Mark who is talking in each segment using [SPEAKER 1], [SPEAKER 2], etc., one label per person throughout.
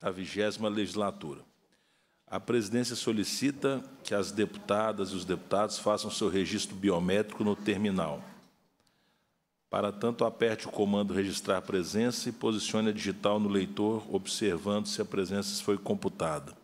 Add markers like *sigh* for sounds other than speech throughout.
[SPEAKER 1] da vigésima legislatura. A presidência solicita que as deputadas e os deputados façam seu registro biométrico no terminal. Para tanto, aperte o comando registrar presença e posicione a digital no leitor, observando se a presença foi computada.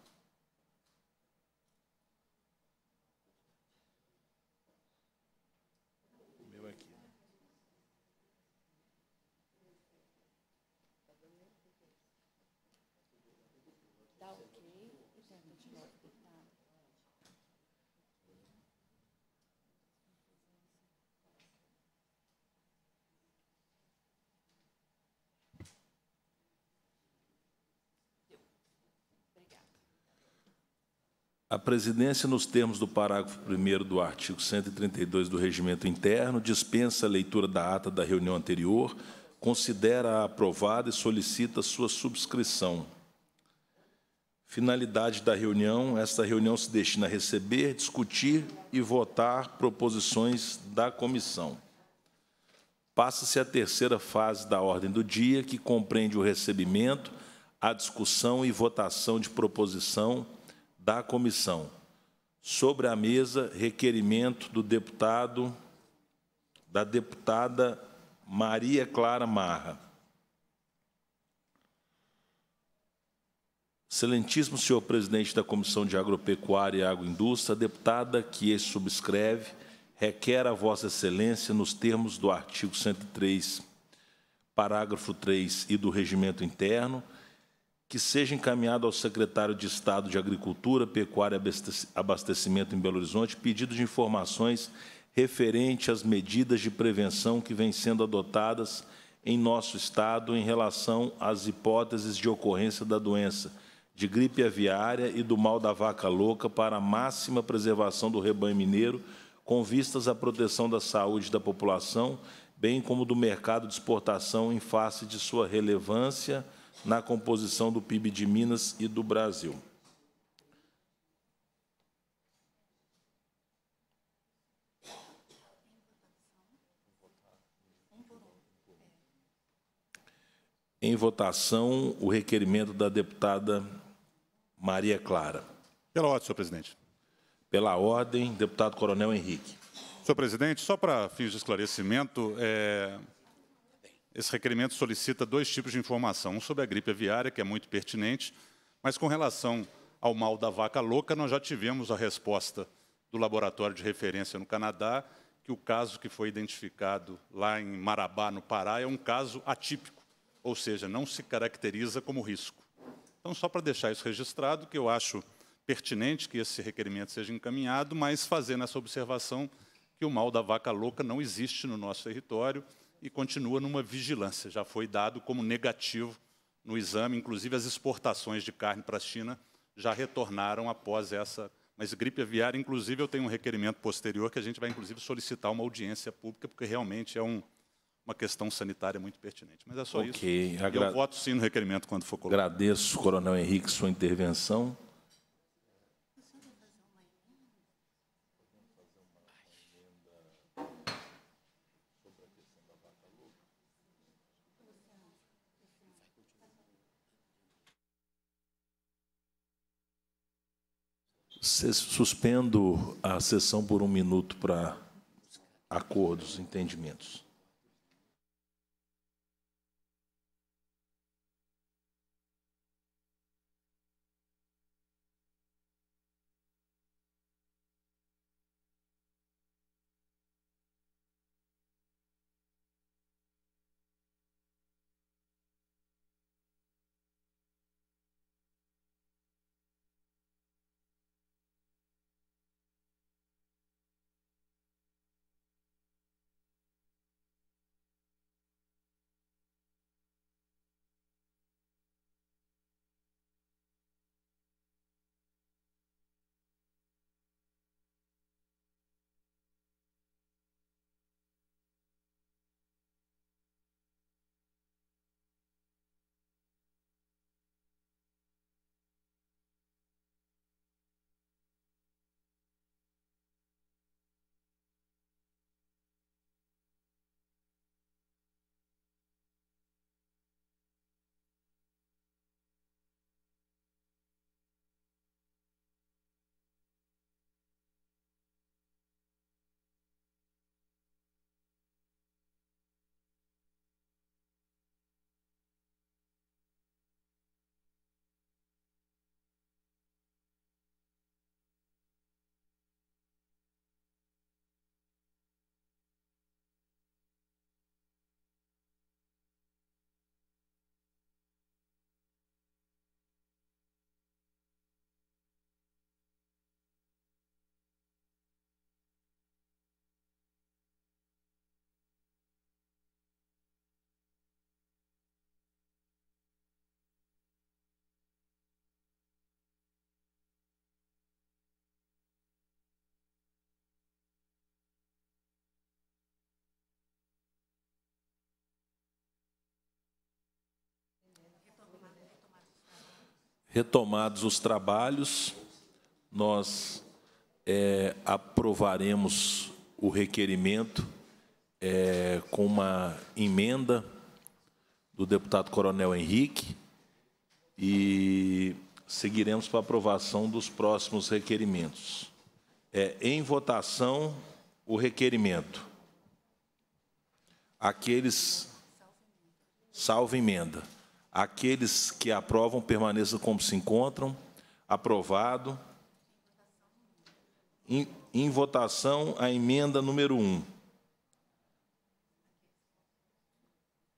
[SPEAKER 1] A presidência, nos termos do parágrafo 1 do artigo 132 do Regimento Interno, dispensa a leitura da ata da reunião anterior, considera-a aprovada e solicita sua subscrição. Finalidade da reunião: esta reunião se destina a receber, discutir e votar proposições da comissão. Passa-se a terceira fase da ordem do dia, que compreende o recebimento, a discussão e votação de proposição da comissão. Sobre a mesa, requerimento do deputado, da deputada Maria Clara Marra. Excelentíssimo senhor presidente da Comissão de Agropecuária e Agroindústria, deputada que este subscreve, requer a Vossa Excelência, nos termos do artigo 103, parágrafo 3 e do Regimento Interno, que seja encaminhado ao secretário de Estado de Agricultura, Pecuária e Abastecimento em Belo Horizonte pedido de informações referente às medidas de prevenção que vêm sendo adotadas em nosso Estado em relação às hipóteses de ocorrência da doença de gripe aviária e do mal da vaca louca para a máxima preservação do rebanho mineiro, com vistas à proteção da saúde da população, bem como do mercado de exportação em face de sua relevância na composição do PIB de Minas e do Brasil. Em votação, o requerimento da deputada Maria Clara. Pela ordem, senhor presidente. Pela ordem,
[SPEAKER 2] deputado Coronel Henrique. Senhor presidente, só para fins de esclarecimento, é, esse requerimento solicita dois tipos de informação. Um sobre a gripe aviária, que é muito pertinente, mas com relação ao mal da vaca louca, nós já tivemos a resposta do laboratório de referência no Canadá, que o caso que foi identificado lá em Marabá, no Pará, é um caso atípico, ou seja, não se caracteriza como risco. Então, só para deixar isso registrado, que eu acho pertinente que esse requerimento seja encaminhado, mas fazendo essa observação que o mal da vaca louca não existe no nosso território, e continua numa vigilância. Já foi dado como negativo no exame, inclusive as exportações de carne para a China já retornaram após essa. Mas gripe aviária, inclusive, eu tenho um requerimento posterior que a gente vai, inclusive, solicitar uma audiência pública, porque realmente é um, uma questão sanitária muito pertinente. Mas é só okay. isso. Agra... Eu
[SPEAKER 1] voto sim no requerimento quando for colocado. Agradeço, Coronel Henrique, sua intervenção. Suspendo a sessão por um minuto para acordos, entendimentos. Retomados os trabalhos, nós é, aprovaremos o requerimento é, com uma emenda do deputado Coronel Henrique e seguiremos para a aprovação dos próximos requerimentos. É, em votação, o requerimento. Aqueles. Salvo emenda. Aqueles que aprovam permaneçam como se encontram. Aprovado. Em, em votação, a emenda número 1.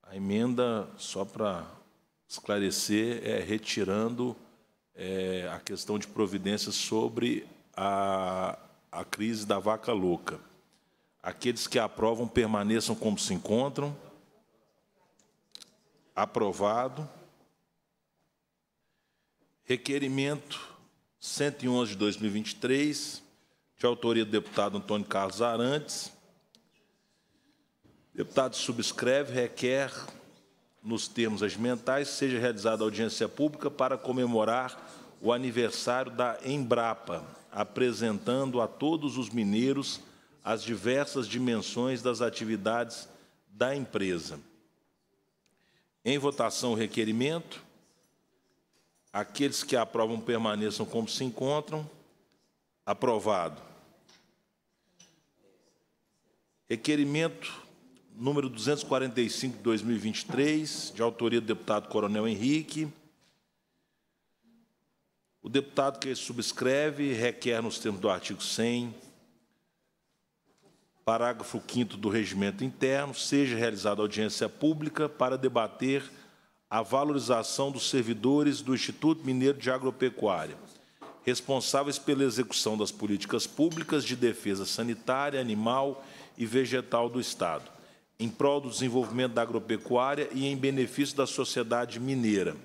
[SPEAKER 1] A emenda, só para esclarecer, é retirando é, a questão de providências sobre a, a crise da vaca louca. Aqueles que aprovam permaneçam como se encontram aprovado. Requerimento 111 de 2023, de autoria do deputado Antônio Carlos Arantes. O deputado subscreve, requer, nos termos regimentais, seja realizada audiência pública para comemorar o aniversário da Embrapa, apresentando a todos os mineiros as diversas dimensões das atividades da empresa. Em votação o requerimento. Aqueles que aprovam permaneçam como se encontram. Aprovado. Requerimento número 245 de 2023, de autoria do deputado Coronel Henrique. O deputado que subscreve requer, nos termos do artigo 100 Parágrafo 5 do Regimento Interno, seja realizada audiência pública para debater a valorização dos servidores do Instituto Mineiro de Agropecuária, responsáveis pela execução das políticas públicas de defesa sanitária, animal e vegetal do Estado, em prol do desenvolvimento da agropecuária e em benefício da sociedade mineira.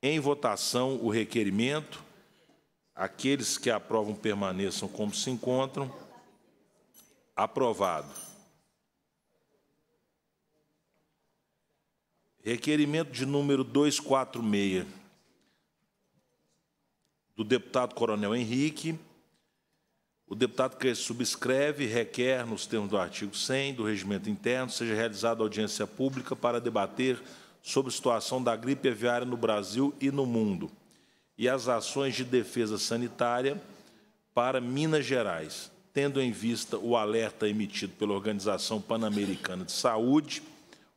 [SPEAKER 1] Em votação, o requerimento. Aqueles que aprovam permaneçam como se encontram. Aprovado. Requerimento de número 246, do deputado Coronel Henrique. O deputado que subscreve requer, nos termos do artigo 100 do Regimento Interno, seja realizada audiência pública para debater sobre a situação da gripe aviária no Brasil e no mundo e as ações de defesa sanitária para Minas Gerais tendo em vista o alerta emitido pela Organização Pan-Americana de Saúde,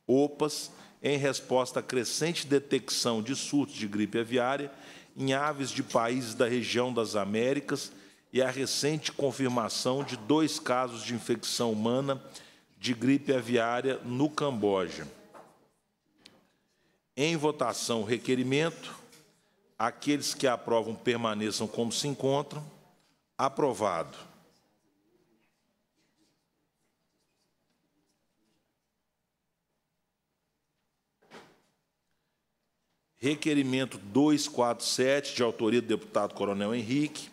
[SPEAKER 1] OPAS, em resposta à crescente detecção de surtos de gripe aviária em aves de países da região das Américas e a recente confirmação de dois casos de infecção humana de gripe aviária no Camboja. Em votação, requerimento. Aqueles que aprovam permaneçam como se encontram. Aprovado. requerimento 247, de autoria do deputado Coronel Henrique.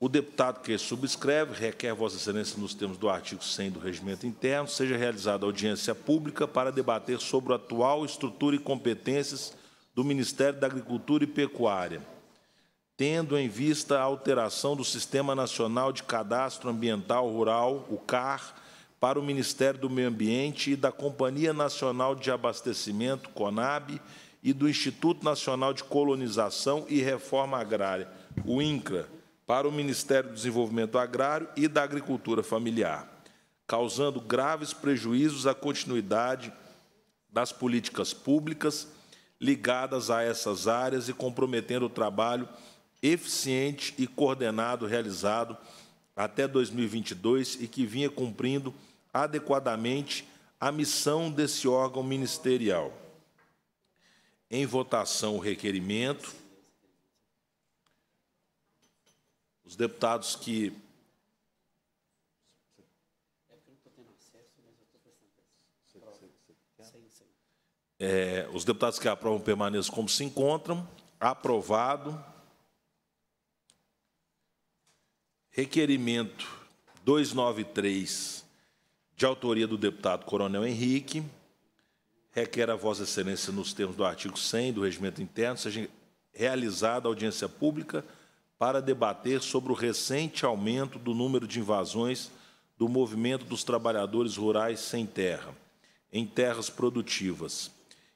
[SPEAKER 1] O deputado que subscreve requer Vossa Excelência, nos termos do artigo 100 do Regimento Interno, seja realizada audiência pública para debater sobre a atual estrutura e competências do Ministério da Agricultura e Pecuária, tendo em vista a alteração do Sistema Nacional de Cadastro Ambiental Rural, o CAR, para o Ministério do Meio Ambiente e da Companhia Nacional de Abastecimento, CONAB, e do Instituto Nacional de Colonização e Reforma Agrária, o INCRA, para o Ministério do Desenvolvimento Agrário e da Agricultura Familiar, causando graves prejuízos à continuidade das políticas públicas ligadas a essas áreas e comprometendo o trabalho eficiente e coordenado realizado até 2022 e que vinha cumprindo adequadamente a missão desse órgão ministerial. Em votação, o requerimento. Os deputados que. É, os deputados que aprovam permaneçam como se encontram. Aprovado. Requerimento 293 de autoria do deputado Coronel Henrique, requer a Vossa Excelência, nos termos do artigo 100 do Regimento Interno, seja realizada audiência pública para debater sobre o recente aumento do número de invasões do movimento dos trabalhadores rurais sem terra, em terras produtivas,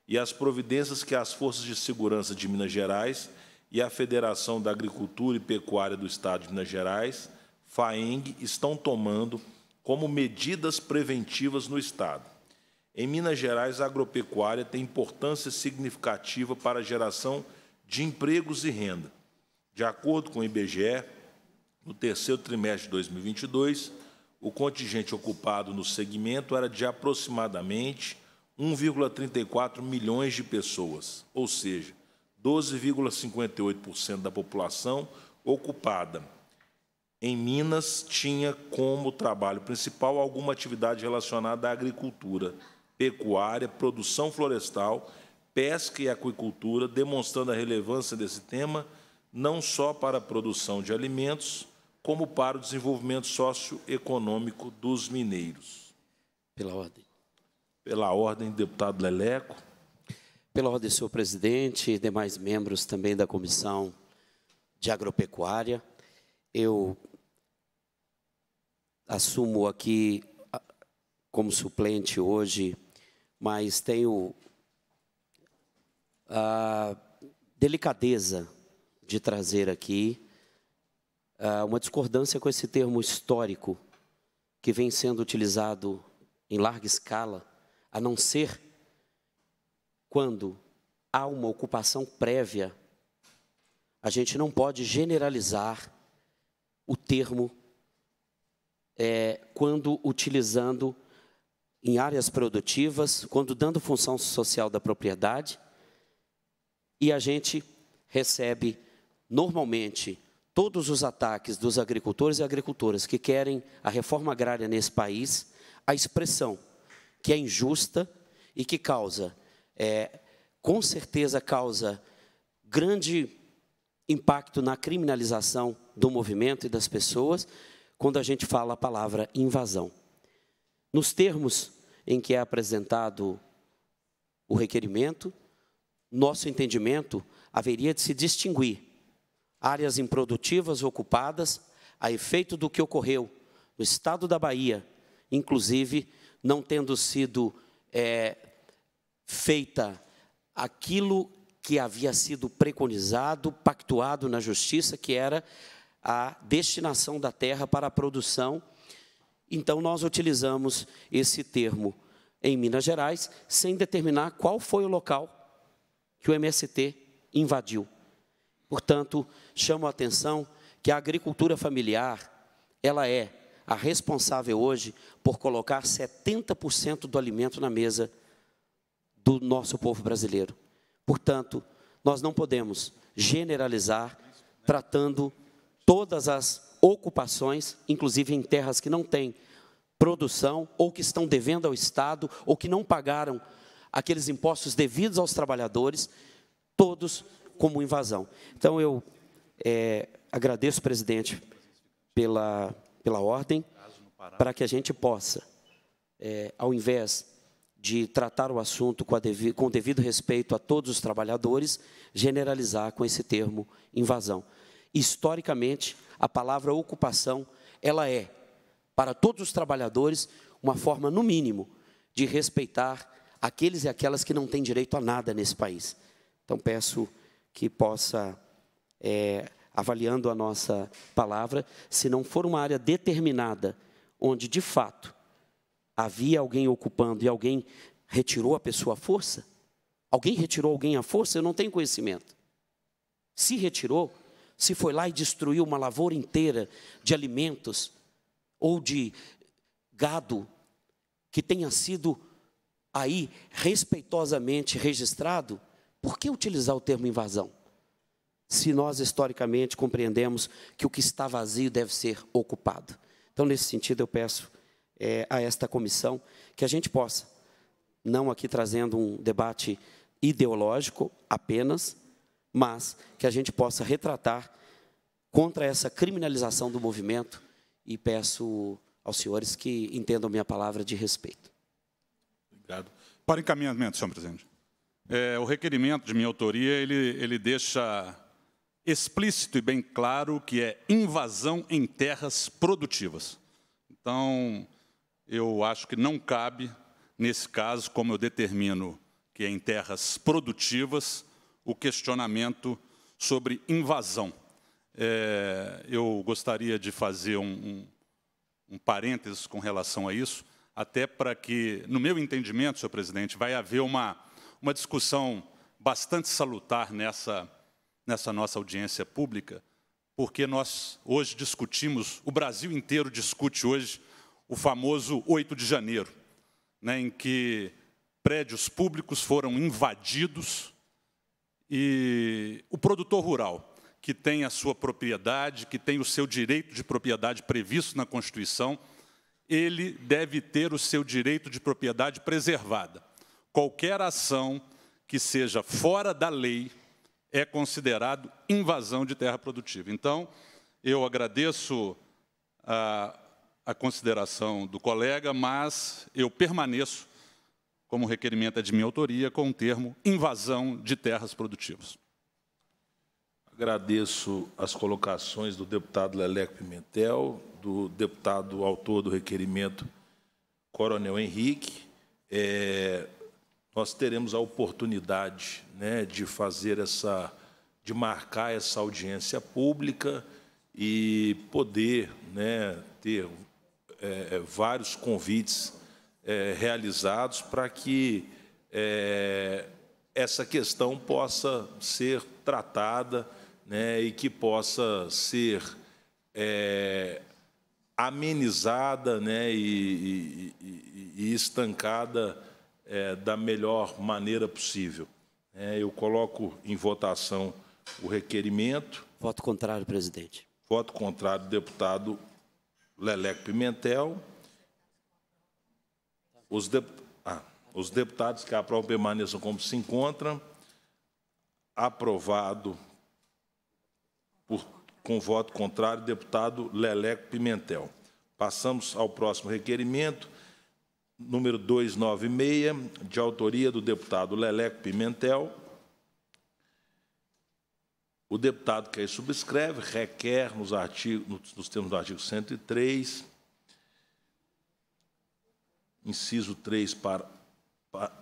[SPEAKER 1] e as providências que as Forças de Segurança de Minas Gerais e a Federação da Agricultura e Pecuária do Estado de Minas Gerais, FAENG, estão tomando como medidas preventivas no Estado. Em Minas Gerais, a agropecuária tem importância significativa para a geração de empregos e renda. De acordo com o IBGE, no terceiro trimestre de 2022, o contingente ocupado no segmento era de aproximadamente 1,34 milhões de pessoas, ou seja, 12,58% da população ocupada em Minas tinha como trabalho principal alguma atividade relacionada à agricultura, pecuária, produção florestal, pesca e aquicultura, demonstrando a relevância desse tema não só para a produção de alimentos, como para o desenvolvimento socioeconômico dos mineiros. Pela ordem.
[SPEAKER 3] Pela ordem, deputado Leleco. Pela ordem, senhor presidente e demais membros também da Comissão de Agropecuária eu assumo aqui ah, como suplente hoje, mas tenho a ah, delicadeza de trazer aqui ah, uma discordância com esse termo histórico que vem sendo utilizado em larga escala, a não ser quando há uma ocupação prévia. A gente não pode generalizar o termo é, quando utilizando em áreas produtivas, quando dando função social da propriedade, e a gente recebe normalmente todos os ataques dos agricultores e agricultoras que querem a reforma agrária nesse país, a expressão que é injusta e que causa, é, com certeza causa grande impacto na criminalização do movimento e das pessoas quando a gente fala a palavra invasão. Nos termos em que é apresentado o requerimento, nosso entendimento haveria de se distinguir áreas improdutivas ocupadas a efeito do que ocorreu no estado da Bahia, inclusive não tendo sido é, feita aquilo que havia sido preconizado, pactuado na justiça, que era a destinação da terra para a produção. Então, nós utilizamos esse termo em Minas Gerais, sem determinar qual foi o local que o MST invadiu. Portanto, chamo a atenção que a agricultura familiar, ela é a responsável hoje por colocar 70% do alimento na mesa do nosso povo brasileiro. Portanto, nós não podemos generalizar tratando todas as ocupações, inclusive em terras que não têm produção ou que estão devendo ao Estado ou que não pagaram aqueles impostos devidos aos trabalhadores, todos como invasão. Então, eu é, agradeço, presidente, pela, pela ordem, para que a gente possa, é, ao invés de tratar o assunto com, devi, com o devido respeito a todos os trabalhadores, generalizar com esse termo invasão. Historicamente, a palavra ocupação, ela é, para todos os trabalhadores, uma forma, no mínimo, de respeitar aqueles e aquelas que não têm direito a nada nesse país. Então, peço que possa, é, avaliando a nossa palavra, se não for uma área determinada, onde, de fato, havia alguém ocupando e alguém retirou a pessoa à força? Alguém retirou alguém à força? Eu não tenho conhecimento. Se retirou, se foi lá e destruiu uma lavoura inteira de alimentos ou de gado que tenha sido aí respeitosamente registrado, por que utilizar o termo invasão? Se nós historicamente compreendemos que o que está vazio deve ser ocupado. Então, nesse sentido, eu peço é, a esta comissão, que a gente possa, não aqui trazendo um debate ideológico apenas, mas que a gente possa retratar contra essa criminalização do movimento e peço aos senhores que entendam minha palavra de respeito. Obrigado. Para encaminhamento, senhor presidente.
[SPEAKER 2] É, o requerimento de minha autoria, ele, ele deixa explícito e bem claro que é invasão em terras produtivas. Então, eu acho que não cabe, nesse caso, como eu determino que é em terras produtivas, o questionamento sobre invasão. É, eu gostaria de fazer um, um, um parênteses com relação a isso, até para que, no meu entendimento, senhor presidente, vai haver uma, uma discussão bastante salutar nessa, nessa nossa audiência pública, porque nós hoje discutimos, o Brasil inteiro discute hoje o famoso 8 de janeiro, né, em que prédios públicos foram invadidos e o produtor rural, que tem a sua propriedade, que tem o seu direito de propriedade previsto na Constituição, ele deve ter o seu direito de propriedade preservada. Qualquer ação que seja fora da lei é considerado invasão de terra produtiva. Então, eu agradeço a ah, a consideração do colega, mas eu permaneço, como requerimento é de minha autoria, com o termo invasão de terras produtivas.
[SPEAKER 1] Agradeço as colocações do deputado Leleco Pimentel, do deputado autor do requerimento, Coronel Henrique. É, nós teremos a oportunidade né, de fazer essa, de marcar essa audiência pública e poder né, ter é, é, vários convites é, realizados para que é, essa questão possa ser tratada né, e que possa ser é, amenizada né, e, e, e estancada da melhor maneira possível. eu coloco em votação o requerimento. Voto contrário, presidente. Voto contrário, deputado Leleco Pimentel, os, de... ah, os deputados que aprovam permaneçam como se encontram, aprovado por, com voto contrário, deputado Leleco Pimentel. Passamos ao próximo requerimento, número 296, de autoria do deputado Leleco Pimentel, o deputado que aí subscreve requer, nos, artigos, nos termos do artigo 103, inciso 3, para, para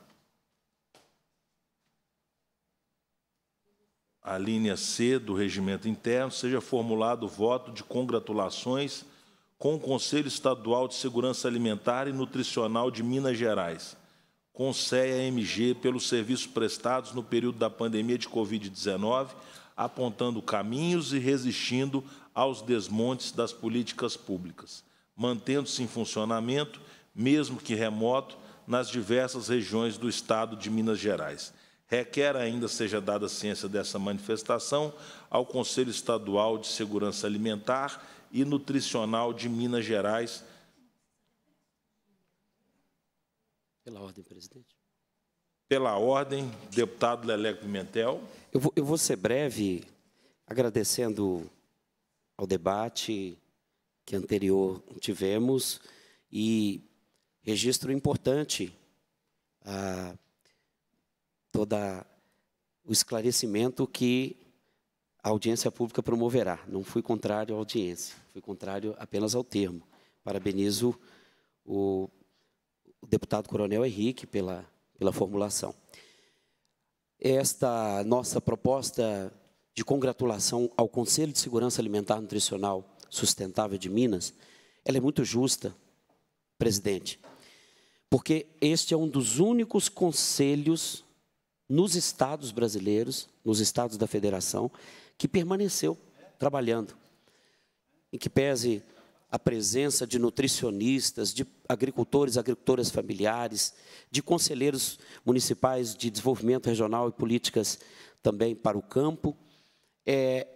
[SPEAKER 1] a linha C do regimento interno, seja formulado o voto de congratulações com o Conselho Estadual de Segurança Alimentar e Nutricional de Minas Gerais, com CEA-MG, pelos serviços prestados no período da pandemia de Covid-19 apontando caminhos e resistindo aos desmontes das políticas públicas, mantendo-se em funcionamento, mesmo que remoto, nas diversas regiões do Estado de Minas Gerais. Requer ainda seja dada ciência dessa manifestação ao Conselho Estadual de Segurança Alimentar e Nutricional de Minas Gerais. Pela ordem, presidente. Pela ordem, deputado Leleco Pimentel.
[SPEAKER 3] Eu vou, eu vou ser breve, agradecendo ao debate que anterior tivemos e registro importante ah, toda o esclarecimento que a audiência pública promoverá. Não fui contrário à audiência, fui contrário apenas ao termo. Parabenizo o, o deputado Coronel Henrique pela, pela formulação esta nossa proposta de congratulação ao Conselho de Segurança Alimentar Nutricional Sustentável de Minas, ela é muito justa, presidente, porque este é um dos únicos conselhos nos estados brasileiros, nos estados da federação, que permaneceu trabalhando. Em que pese a presença de nutricionistas, de agricultores, agricultoras familiares, de conselheiros municipais de desenvolvimento regional e políticas também para o campo. É,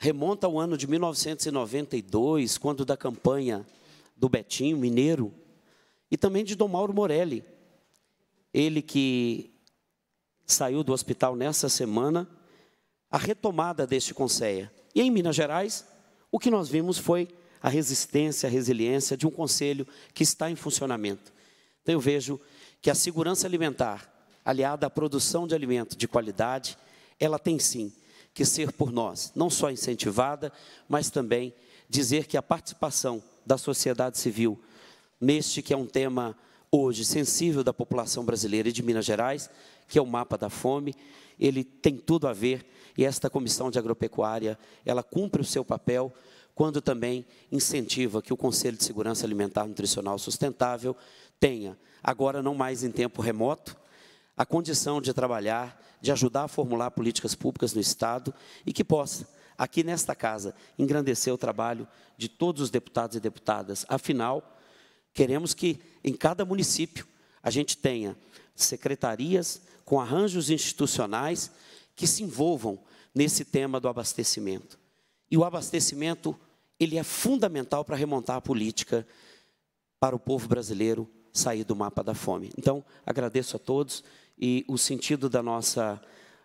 [SPEAKER 3] remonta ao ano de 1992, quando da campanha do Betinho Mineiro e também de Dom Mauro Morelli. Ele que saiu do hospital nessa semana, a retomada deste conselho. E em Minas Gerais, o que nós vimos foi a resistência, a resiliência de um conselho que está em funcionamento. Então eu vejo que a segurança alimentar, aliada à produção de alimento de qualidade, ela tem sim que ser por nós, não só incentivada, mas também dizer que a participação da sociedade civil neste que é um tema hoje sensível da população brasileira e de Minas Gerais, que é o mapa da fome, ele tem tudo a ver e esta comissão de agropecuária, ela cumpre o seu papel quando também incentiva que o Conselho de Segurança Alimentar Nutricional Sustentável tenha, agora não mais em tempo remoto, a condição de trabalhar, de ajudar a formular políticas públicas no Estado e que possa, aqui nesta casa, engrandecer o trabalho de todos os deputados e deputadas. Afinal, Queremos que em cada município a gente tenha secretarias com arranjos institucionais que se envolvam nesse tema do abastecimento. E o abastecimento, ele é fundamental para remontar a política para o povo brasileiro sair do mapa da fome. Então, agradeço a todos e o sentido da nossa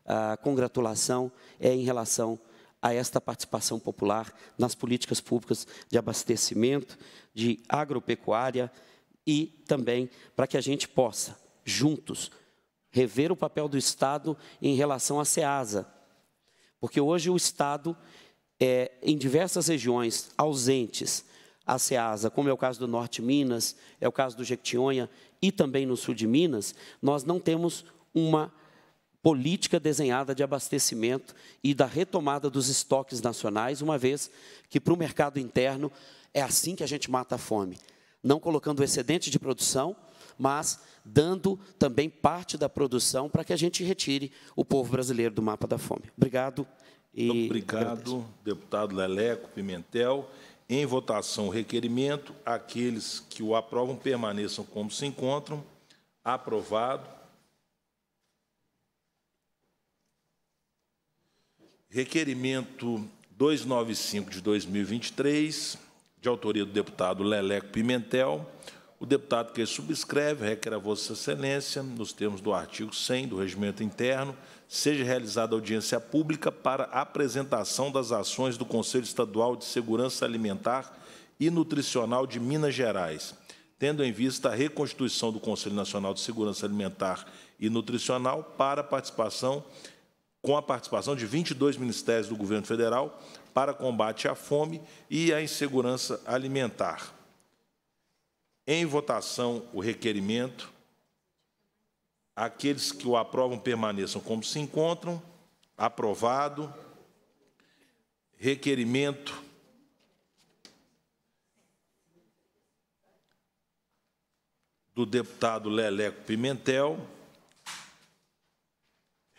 [SPEAKER 3] ah, congratulação é em relação a esta participação popular nas políticas públicas de abastecimento, de agropecuária e também para que a gente possa, juntos, rever o papel do Estado em relação à SEASA. Porque hoje o Estado, é, em diversas regiões ausentes, a SEASA, como é o caso do Norte de Minas, é o caso do Jequitinhonha e também no Sul de Minas, nós não temos uma política desenhada de abastecimento e da retomada dos estoques nacionais, uma vez que para o mercado interno é assim que a gente mata a fome, não colocando o excedente de produção, mas dando também parte da produção para que a gente retire o povo brasileiro do mapa da fome. Obrigado. E obrigado, agradeço. deputado Leleco Pimentel.
[SPEAKER 1] Em votação, o requerimento, aqueles que o aprovam permaneçam como se encontram. Aprovado. requerimento 295 de 2023, de autoria do deputado Leleco Pimentel, o deputado que subscreve requer a Vossa Excelência, nos termos do artigo 100 do Regimento Interno, seja realizada audiência pública para apresentação das ações do Conselho Estadual de Segurança Alimentar e Nutricional de Minas Gerais, tendo em vista a reconstituição do Conselho Nacional de Segurança Alimentar e Nutricional para participação participação com a participação de 22 ministérios do governo federal para combate à fome e à insegurança alimentar. Em votação, o requerimento. Aqueles que o aprovam permaneçam como se encontram. Aprovado. Requerimento. Do deputado Leleco Pimentel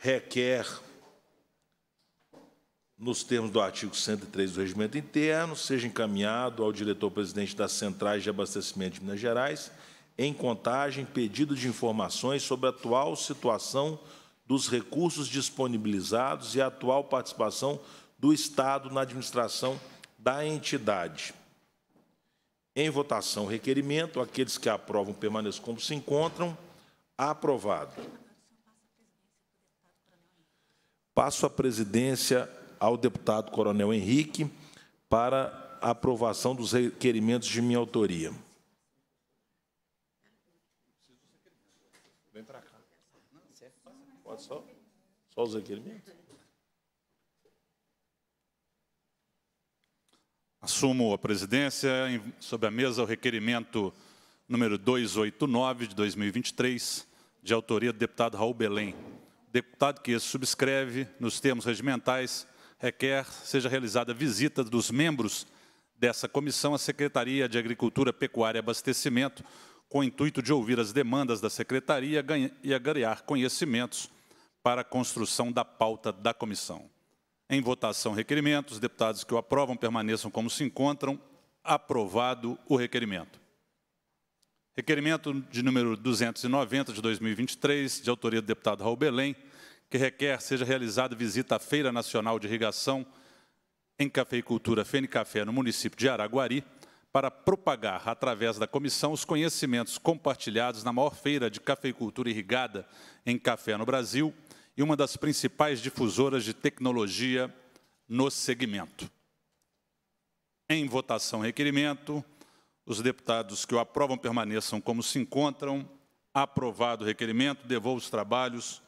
[SPEAKER 1] requer nos termos do artigo 103 do Regimento Interno, seja encaminhado ao diretor-presidente das Centrais de Abastecimento de Minas Gerais, em contagem, pedido de informações sobre a atual situação dos recursos disponibilizados e a atual participação do Estado na administração da entidade. Em votação, requerimento. Aqueles que aprovam permaneçam como se encontram. Aprovado. Passo a presidência ao deputado Coronel Henrique para aprovação dos requerimentos de minha autoria. Vem para cá. Pode só? Só os requerimentos? Assumo
[SPEAKER 2] a presidência sobre a mesa o requerimento número 289 de 2023, de autoria do deputado Raul Belém. Deputado que subscreve, nos termos regimentais, requer é, seja realizada a visita dos membros dessa comissão à Secretaria de Agricultura, Pecuária e Abastecimento, com o intuito de ouvir as demandas da Secretaria e agregar conhecimentos para a construção da pauta da comissão. Em votação, requerimentos. Deputados que o aprovam permaneçam como se encontram. Aprovado o requerimento. Requerimento de número 290, de 2023, de autoria do deputado Raul Belém, que requer seja realizada visita à Feira Nacional de Irrigação em Cafeicultura Fenicafé, no município de Araguari, para propagar, através da comissão, os conhecimentos compartilhados na maior feira de cafeicultura irrigada em café no Brasil e uma das principais difusoras de tecnologia no segmento. Em votação requerimento, os deputados que o aprovam permaneçam como se encontram. Aprovado o requerimento, devolvo os trabalhos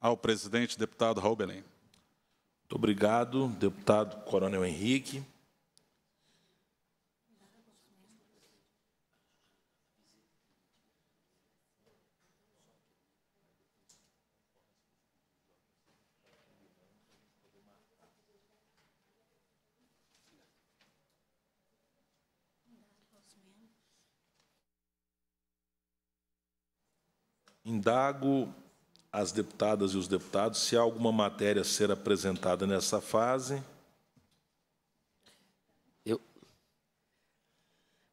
[SPEAKER 2] ao presidente, deputado Raul
[SPEAKER 1] Belém. Muito obrigado, deputado Coronel Henrique. Indago as deputadas e os deputados se há alguma matéria a ser apresentada nessa fase.
[SPEAKER 3] Eu...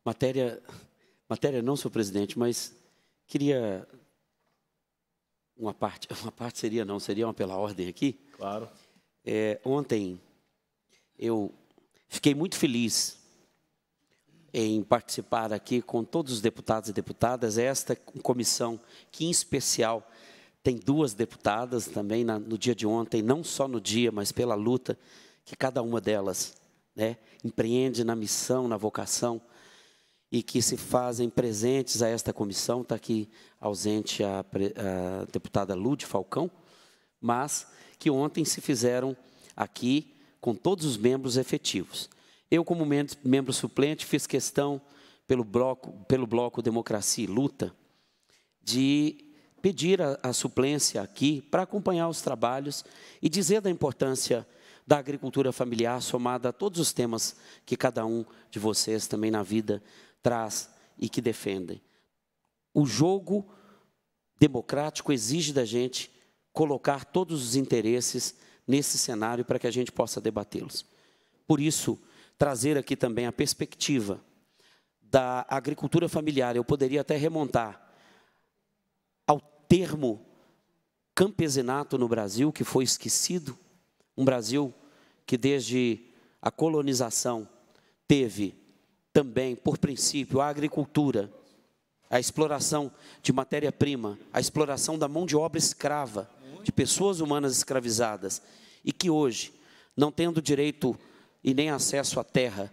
[SPEAKER 3] Matéria, matéria não, senhor presidente, mas queria uma parte, *laughs* uma parte seria não, seria uma pela ordem aqui. Claro. É, ontem eu fiquei muito feliz em participar aqui com todos os deputados e deputadas, esta comissão que em especial tem duas deputadas também na, no dia de ontem, não só no dia, mas pela luta que cada uma delas né, empreende na missão, na vocação e que se fazem presentes a esta comissão. Está aqui ausente a, a deputada Lude Falcão, mas que ontem se fizeram aqui com todos os membros efetivos. Eu, como membro suplente, fiz questão pelo bloco, pelo bloco Democracia e Luta de pedir a, a suplência aqui para acompanhar os trabalhos e dizer da importância da agricultura familiar somada a todos os temas que cada um de vocês também na vida traz e que defendem. O jogo democrático exige da gente colocar todos os interesses nesse cenário para que a gente possa debatê-los. Por isso, trazer aqui também a perspectiva da agricultura familiar, eu poderia até remontar termo campesinato no Brasil que foi esquecido, um Brasil que desde a colonização teve também, por princípio, a agricultura, a exploração de matéria-prima, a exploração da mão de obra escrava, de pessoas humanas escravizadas, e que hoje, não tendo direito e nem acesso à terra,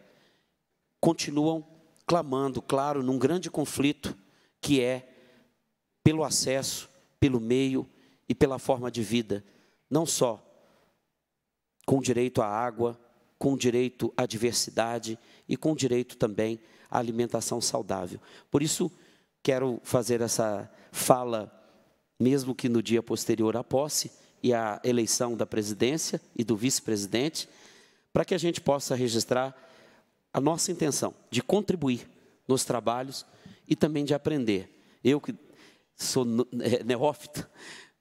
[SPEAKER 3] continuam clamando, claro, num grande conflito que é pelo acesso, pelo meio e pela forma de vida, não só com direito à água, com direito à diversidade e com direito também à alimentação saudável. Por isso, quero fazer essa fala, mesmo que no dia posterior à posse e à eleição da presidência e do vice-presidente, para que a gente possa registrar a nossa intenção de contribuir nos trabalhos e também de aprender. Eu que Sou *laughs* é, neófito,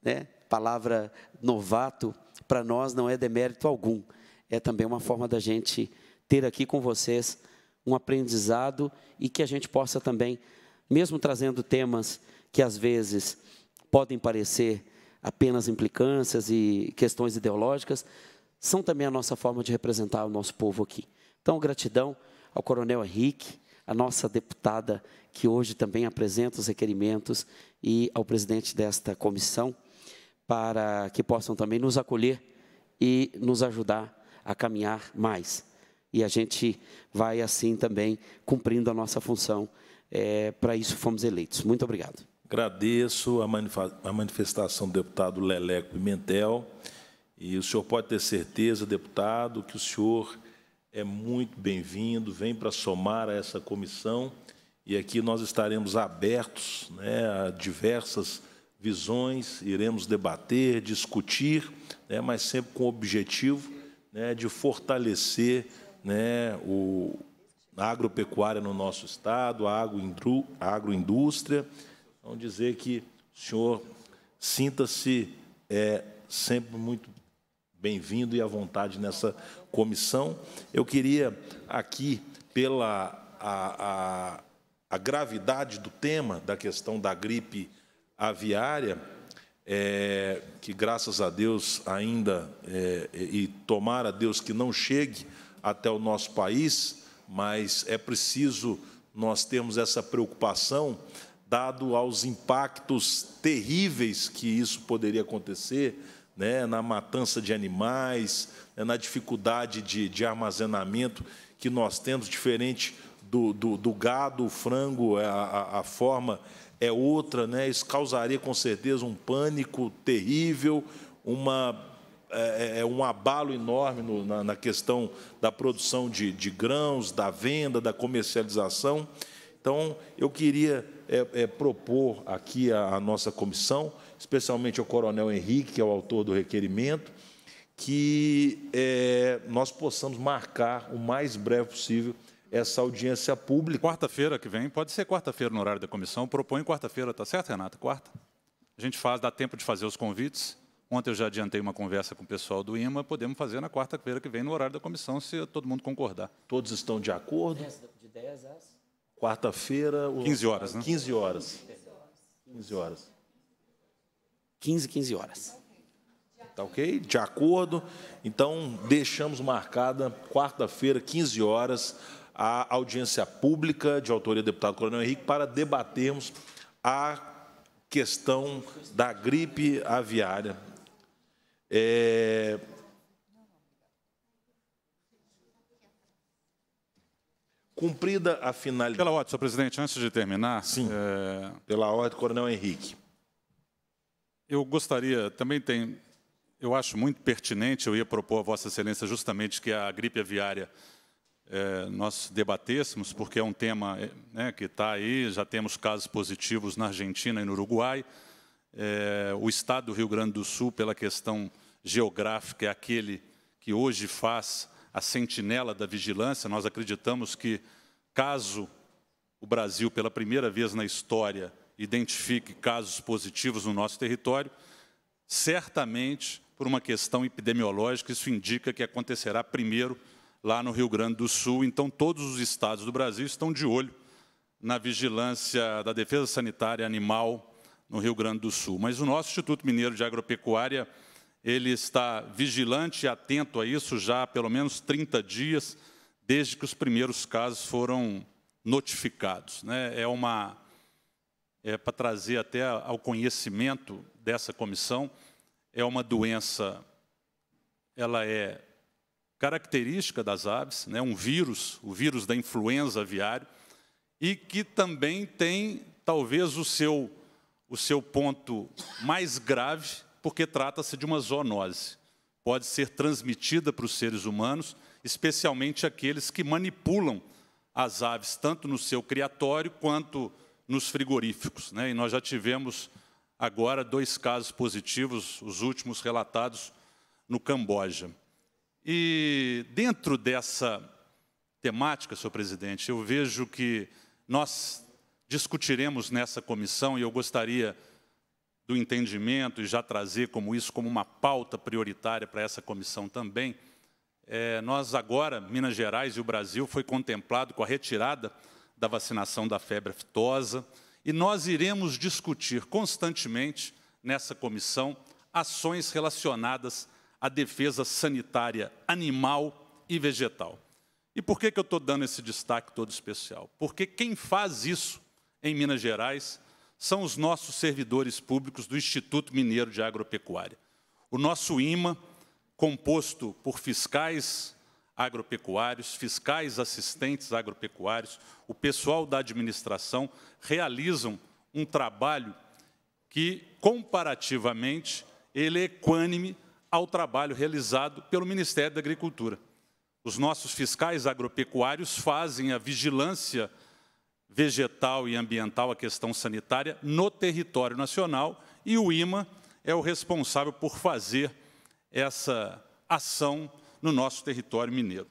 [SPEAKER 3] né? palavra novato, para nós não é demérito algum. É também uma forma da gente ter aqui com vocês um aprendizado e que a gente possa também, mesmo trazendo temas que às vezes podem parecer apenas implicâncias e questões ideológicas, são também a nossa forma de representar o nosso povo aqui. Então, gratidão ao Coronel Henrique, a nossa deputada que hoje também apresenta os requerimentos e ao presidente desta comissão, para que possam também nos acolher e nos ajudar a caminhar mais. E a gente vai assim também cumprindo a nossa função, é, para isso fomos eleitos. Muito obrigado.
[SPEAKER 1] Agradeço a manifestação do deputado Leleco Pimentel. E o senhor pode ter certeza, deputado, que o senhor é muito bem-vindo, vem para somar a essa comissão e aqui nós estaremos abertos né, a diversas visões, iremos debater, discutir, né, mas sempre com o objetivo né, de fortalecer né, o, a agropecuária no nosso estado, a agroindústria. Então, dizer que o senhor sinta-se é, sempre muito bem-vindo e à vontade nessa comissão. Eu queria aqui, pela a, a a gravidade do tema da questão da gripe aviária, é, que graças a Deus ainda, é, e tomara a Deus que não chegue até o nosso país, mas é preciso nós termos essa preocupação, dado aos impactos terríveis que isso poderia acontecer, né, na matança de animais, né, na dificuldade de, de armazenamento que nós temos, diferente do, do, do gado, o frango, é a, a, forma é outra, né? isso causaria com certeza um pânico terrível, uma, é, é, é, um abalo enorme no, na, na, questão da produção de, de grãos, da venda, da comercialização. Então, eu queria é, é, propor aqui à, nossa comissão, especialmente ao Coronel Henrique, que é o autor do requerimento, que é, nós possamos marcar o mais breve possível
[SPEAKER 2] essa audiência pública. Quarta-feira que vem, pode ser quarta-feira no horário da comissão, propõe quarta-feira, tá certo, Renata? Quarta. A gente faz, dá tempo de fazer os convites. Ontem eu já adiantei uma conversa com o pessoal do IMA, podemos fazer na quarta-feira que vem, no horário da comissão, se todo mundo concordar. Todos estão de
[SPEAKER 3] acordo? De 10 às?
[SPEAKER 1] Quarta-feira... 15 horas, né? 15 horas. 15 horas. 15, 15 horas. Tá ok? De acordo. Então, deixamos marcada quarta-feira, 15 horas, a audiência pública de autoria do deputado Coronel Henrique para debatermos a questão da gripe aviária. É...
[SPEAKER 2] Cumprida a finalidade... Pela ordem, senhor presidente, antes de terminar... Sim, é... pela ordem, Coronel Henrique. Eu gostaria, também tem, eu acho muito pertinente, eu ia propor a Vossa Excelência justamente que a gripe aviária é, nós debatêssemos, porque é um tema é, né, que está aí, já temos casos positivos na Argentina e no Uruguai. É, o Estado do Rio Grande do Sul, pela questão geográfica, é aquele que hoje faz a sentinela da vigilância. Nós acreditamos que, caso o Brasil, pela primeira vez na história, identifique casos positivos no nosso território, certamente, por uma questão epidemiológica, isso indica que acontecerá primeiro lá no Rio Grande do Sul. Então, todos os estados do Brasil estão de olho na vigilância da defesa sanitária animal no Rio Grande do Sul. Mas o nosso Instituto Mineiro de Agropecuária ele está vigilante e atento a isso já há pelo menos 30 dias, desde que os primeiros casos foram notificados. Né? É uma é para trazer até ao conhecimento dessa comissão, é uma doença, ela é característica das aves, né, um vírus, o vírus da influenza aviária, e que também tem talvez o seu, o seu ponto mais grave, porque trata-se de uma zoonose. Pode ser transmitida para os seres humanos, especialmente aqueles que manipulam as aves, tanto no seu criatório quanto nos frigoríficos. Né? E nós já tivemos agora dois casos positivos, os últimos relatados no Camboja. E dentro dessa temática, senhor presidente, eu vejo que nós discutiremos nessa comissão, e eu gostaria do entendimento e já trazer como isso como uma pauta prioritária para essa comissão também. É, nós agora, Minas Gerais e o Brasil, foi contemplado com a retirada da vacinação da febre aftosa, e nós iremos discutir constantemente nessa comissão ações relacionadas a defesa sanitária animal e vegetal. E por que, que eu estou dando esse destaque todo especial? Porque quem faz isso em Minas Gerais são os nossos servidores públicos do Instituto Mineiro de Agropecuária. O nosso IMA, composto por fiscais agropecuários, fiscais assistentes agropecuários, o pessoal da administração, realizam um trabalho que, comparativamente, ele é equânime ao trabalho realizado pelo Ministério da Agricultura. Os nossos fiscais agropecuários fazem a vigilância vegetal e ambiental, a questão sanitária, no território nacional e o IMA é o responsável por fazer essa ação no nosso território mineiro.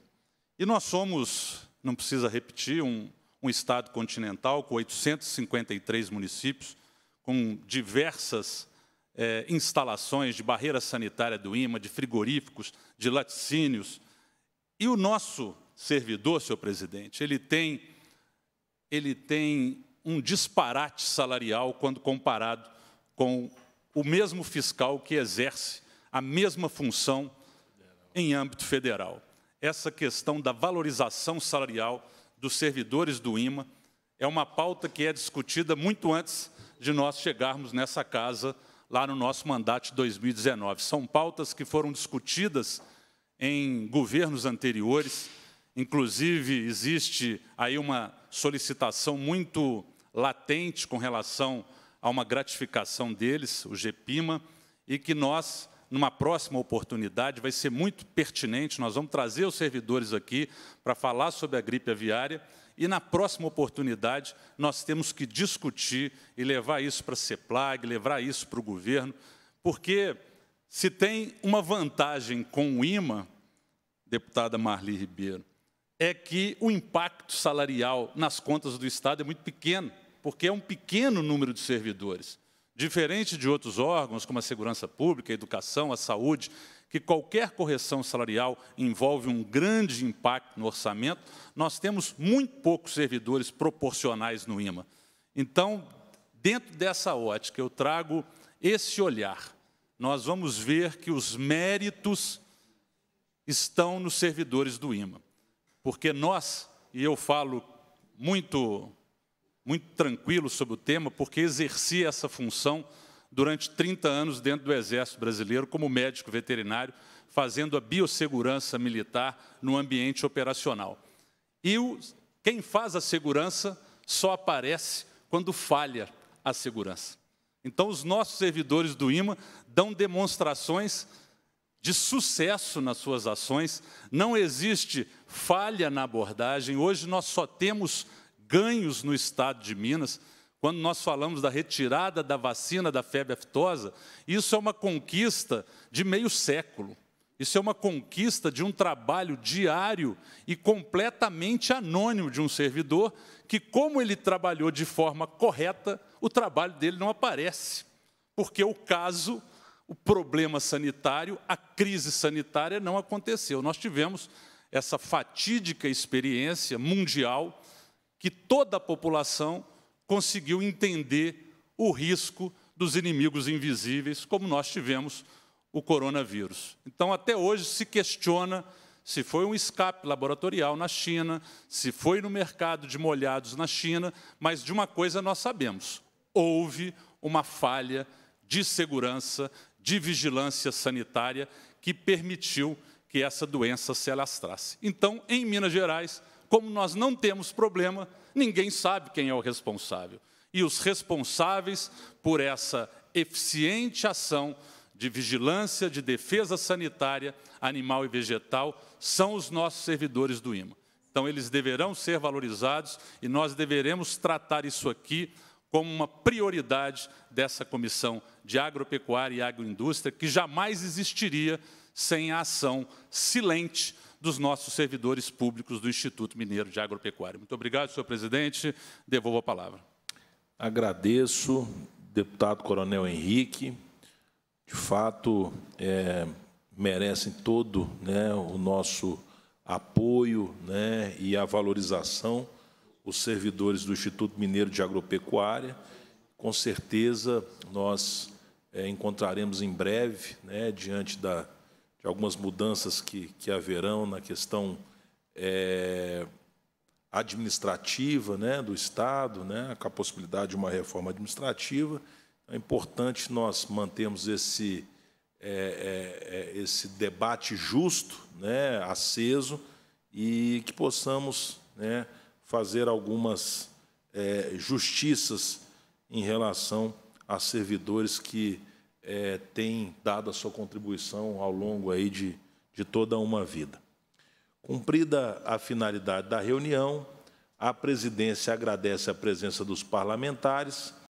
[SPEAKER 2] E nós somos, não precisa repetir, um, um estado continental com 853 municípios, com diversas é, instalações de barreira sanitária do IMA, de frigoríficos, de laticínios. E o nosso servidor, senhor presidente, ele tem, ele tem um disparate salarial quando comparado com o mesmo fiscal que exerce a mesma função em âmbito federal. Essa questão da valorização salarial dos servidores do IMA é uma pauta que é discutida muito antes de nós chegarmos nessa casa lá no nosso mandato de 2019. São pautas que foram discutidas em governos anteriores, inclusive existe aí uma solicitação muito latente com relação a uma gratificação deles, o GPIMA, e que nós, numa próxima oportunidade, vai ser muito pertinente, nós vamos trazer os servidores aqui para falar sobre a gripe aviária, e na próxima oportunidade nós temos que discutir e levar isso para a CEPLAG, levar isso para o governo, porque se tem uma vantagem com o IMA, deputada Marli Ribeiro, é que o impacto salarial nas contas do Estado é muito pequeno, porque é um pequeno número de servidores. Diferente de outros órgãos, como a segurança pública, a educação, a saúde, que qualquer correção salarial envolve um grande impacto no orçamento, nós temos muito poucos servidores proporcionais no IMA. Então, dentro dessa ótica, eu trago esse olhar. Nós vamos ver que os méritos estão nos servidores do IMA, porque nós, e eu falo muito muito tranquilo sobre o tema, porque exerci essa função durante 30 anos dentro do Exército Brasileiro como médico veterinário, fazendo a biossegurança militar no ambiente operacional. E o, quem faz a segurança só aparece quando falha a segurança. Então, os nossos servidores do IMA dão demonstrações de sucesso nas suas ações, não existe falha na abordagem. Hoje nós só temos ganhos no estado de Minas, quando nós falamos da retirada da vacina da febre aftosa, isso é uma conquista de meio século. Isso é uma conquista de um trabalho diário e completamente anônimo de um servidor, que, como ele trabalhou de forma correta, o trabalho dele não aparece. Porque o caso, o problema sanitário, a crise sanitária não aconteceu. Nós tivemos essa fatídica experiência mundial que toda a população conseguiu entender o risco dos inimigos invisíveis, como nós tivemos o coronavírus. Então, até hoje se questiona se foi um escape laboratorial na China, se foi no mercado de molhados na China, mas de uma coisa nós sabemos: houve uma falha de segurança, de vigilância sanitária que permitiu que essa doença se alastrasse. Então, em Minas Gerais, como nós não temos problema, ninguém sabe quem é o responsável. E os responsáveis por essa eficiente ação de vigilância, de defesa sanitária animal e vegetal são os nossos servidores do IMA. Então, eles deverão ser valorizados e nós deveremos tratar isso aqui como uma prioridade dessa comissão de agropecuária e agroindústria, que jamais existiria sem a ação silente dos nossos servidores públicos do Instituto Mineiro de Agropecuária. Muito obrigado, senhor presidente. Devolvo a palavra.
[SPEAKER 1] Agradeço, deputado Coronel Henrique. De fato, é, merecem todo né, o nosso apoio né, e a valorização os servidores do Instituto Mineiro de Agropecuária. Com certeza, nós é, encontraremos em breve, né, diante da de algumas mudanças que, que haverão na questão é, administrativa né, do Estado, né, com a possibilidade de uma reforma administrativa. É importante nós mantermos esse, é, é, é esse debate justo, né, aceso, e que possamos né, fazer algumas é, justiças em relação a servidores que é, tem dado a sua contribuição ao longo aí de, de toda uma vida. Cumprida a finalidade da reunião, a presidência agradece a presença dos parlamentares